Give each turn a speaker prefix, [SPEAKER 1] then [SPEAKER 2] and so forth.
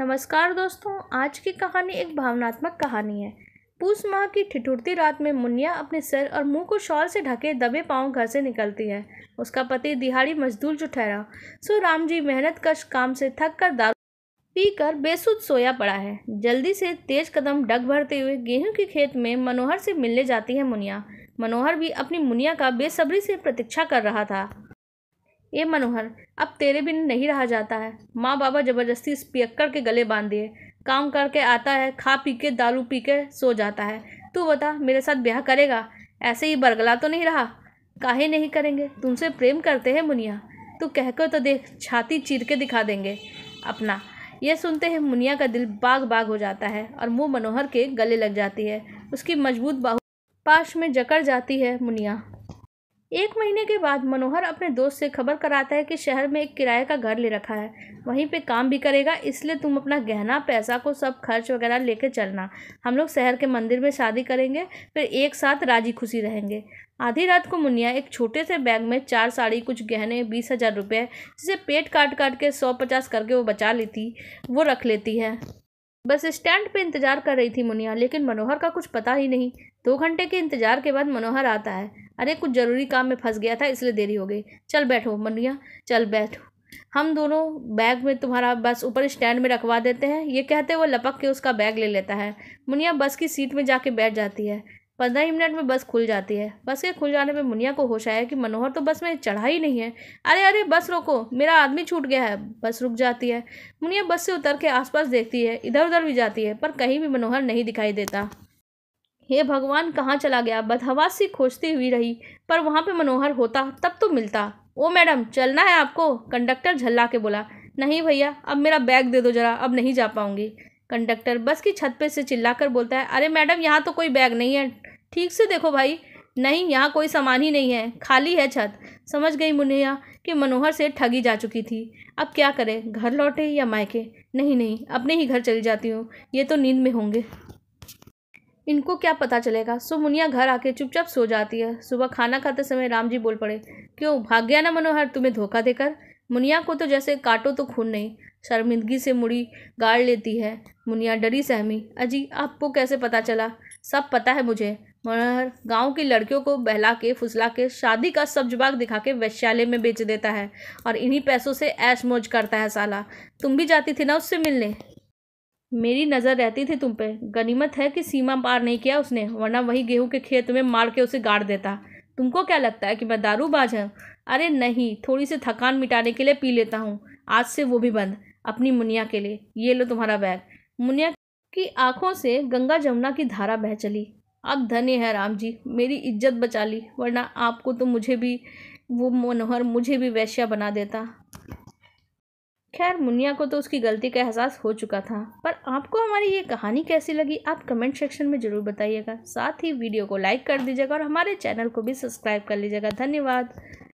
[SPEAKER 1] नमस्कार दोस्तों आज की कहानी एक भावनात्मक कहानी है पूस माह की ठिठुरती रात में मुनिया अपने सिर और मुंह को शॉल से ढके दबे पांव घर से निकलती है उसका पति दिहाड़ी मजदूर जो ठहरा सो राम जी मेहनत कश काम से थक कर दारू कर बेसुध सोया पड़ा है जल्दी से तेज कदम डग भरते हुए गेहूं के खेत में मनोहर से मिलने जाती है मुनिया मनोहर भी अपनी मुनिया का बेसब्री से प्रतीक्षा कर रहा था ए मनोहर अब तेरे बिन नहीं रहा जाता है माँ बाबा जबरदस्ती इस पियक्कड़ के गले बांध दिए काम करके आता है खा पी के दारू पी के सो जाता है तू बता मेरे साथ ब्याह करेगा ऐसे ही बरगला तो नहीं रहा काहे नहीं करेंगे तुमसे प्रेम करते हैं मुनिया तू कह कर तो देख छाती चीर के दिखा देंगे अपना यह सुनते ही मुनिया का दिल बाग बाग हो जाता है और मुँह मनोहर के गले लग जाती है उसकी मजबूत बाहू पाश में जकड़ जाती है मुनिया एक महीने के बाद मनोहर अपने दोस्त से खबर कराता है कि शहर में एक किराए का घर ले रखा है वहीं पे काम भी करेगा इसलिए तुम अपना गहना पैसा को सब खर्च वगैरह लेके चलना हम लोग शहर के मंदिर में शादी करेंगे फिर एक साथ राजी खुशी रहेंगे आधी रात को मुनिया एक छोटे से बैग में चार साड़ी कुछ गहने बीस हज़ार रुपये जिसे पेट काट काट के सौ पचास करके वो बचा लेती वो रख लेती है बस स्टैंड पे इंतज़ार कर रही थी मुनिया लेकिन मनोहर का कुछ पता ही नहीं दो घंटे के इंतज़ार के बाद मनोहर आता है अरे कुछ ज़रूरी काम में फंस गया था इसलिए देरी हो गई चल बैठो मनिया चल बैठो हम दोनों बैग में तुम्हारा बस ऊपर स्टैंड में रखवा देते हैं ये कहते हुए लपक के उसका बैग ले लेता है मुनिया बस की सीट में जाके बैठ जाती है पंद्रह ही मिनट में बस खुल जाती है बस के खुल जाने में मुनिया को होश आया कि मनोहर तो बस में चढ़ा ही नहीं है अरे अरे बस रोको मेरा आदमी छूट गया है बस रुक जाती है मुनिया बस से उतर के आसपास देखती है इधर उधर भी जाती है पर कहीं भी मनोहर नहीं दिखाई देता हे भगवान कहाँ चला गया बदहवास से खोजती हुई रही पर वहाँ पे मनोहर होता तब तो मिलता ओ मैडम चलना है आपको कंडक्टर झल्ला के बोला नहीं भैया अब मेरा बैग दे दो जरा अब नहीं जा पाऊँगी कंडक्टर बस की छत पे से चिल्लाकर बोलता है अरे मैडम यहाँ तो कोई बैग नहीं है ठीक से देखो भाई नहीं यहाँ कोई सामान ही नहीं है खाली है छत समझ गई मुनिया कि मनोहर से ठगी जा चुकी थी अब क्या करें घर लौटे या मायके नहीं नहीं अपने ही घर चली जाती हूँ ये तो नींद में होंगे इनको क्या पता चलेगा सो मुनिया घर आके चुपचाप सो जाती है सुबह खाना खाते समय राम जी बोल पड़े क्यों भाग गया ना मनोहर तुम्हें धोखा देकर मुनिया को तो जैसे काटो तो खून नहीं शर्मिंदगी से मुड़ी गाड़ लेती है मुनिया डरी सहमी अजी आपको कैसे पता चला सब पता है मुझे मनोहर गांव की लड़कियों को बहला के फुसला के शादी का सब्जबाग दिखा के वैश्यालय में बेच देता है और इन्हीं पैसों से ऐश मौज करता है साला तुम भी जाती थी ना उससे मिलने मेरी नज़र रहती थी तुम पे गनीमत है कि सीमा पार नहीं किया उसने वरना वही गेहूं के खेत में मार के उसे गाड़ देता तुमको क्या लगता है कि मैं दारूबाज हूँ अरे नहीं थोड़ी सी थकान मिटाने के लिए पी लेता हूँ आज से वो भी बंद अपनी मुनिया के लिए ये लो तुम्हारा बैग मुनिया की आंखों से गंगा जमुना की धारा बह चली अब धन्य है राम जी मेरी इज्जत बचा ली वरना आपको तो मुझे भी वो मनोहर मुझे भी वैश्या बना देता खैर मुनिया को तो उसकी गलती का एहसास हो चुका था पर आपको हमारी ये कहानी कैसी लगी आप कमेंट सेक्शन में ज़रूर बताइएगा साथ ही वीडियो को लाइक कर दीजिएगा और हमारे चैनल को भी सब्सक्राइब कर लीजिएगा धन्यवाद